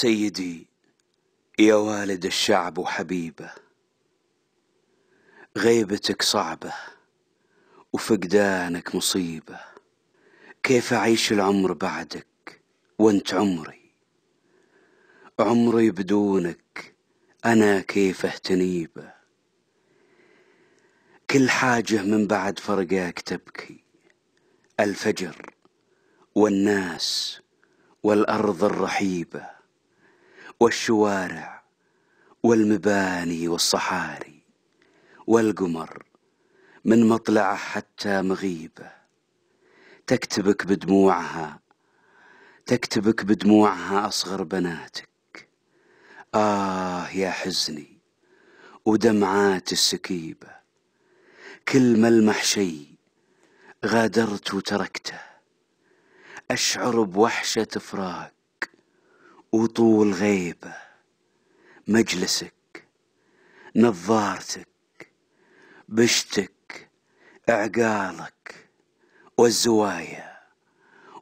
سيدي يا والد الشعب وحبيبه غيبتك صعبة وفقدانك مصيبة كيف أعيش العمر بعدك وانت عمري عمري بدونك أنا كيف اهتنيبه كل حاجة من بعد فرقاك تبكي الفجر والناس والأرض الرحيبه والشوارع والمباني والصحاري والقمر من مطلعه حتى مغيبه تكتبك بدموعها تكتبك بدموعها أصغر بناتك آه يا حزني ودمعات السكيبة كل ملمح شيء غادرت وتركته أشعر بوحشة فراق وطول غيبة مجلسك نظارتك بشتك عقالك والزوايا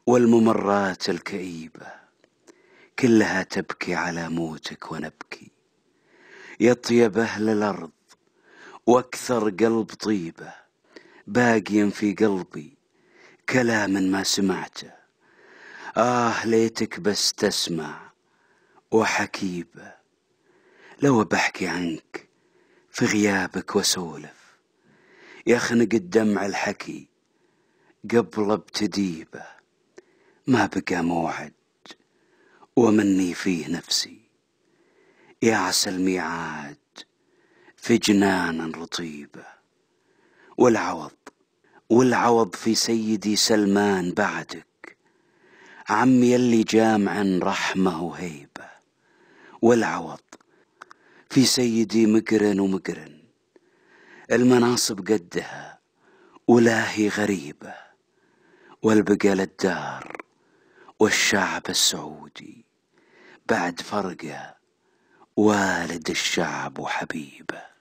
والممرات الكئيبة كلها تبكي على موتك ونبكي يطيب أهل الأرض واكثر قلب طيبه باقيا في قلبي كلاما ما سمعته اه ليتك بس تسمع وحكيبة لو بحكي عنك في غيابك وسولف يخنق الدمع الحكي قبل ابتديبه ما بقى موعد ومني فيه نفسي يا عسى الميعاد في جنانا رطيبة والعوض والعوض في سيدي سلمان بعدك عم يلي جامعا رحمه هيبه والعوض في سيدي مقرن ومقرن المناصب قدها ولاهي غريبة والبقى للدار والشعب السعودي بعد فرقه والد الشعب وحبيبه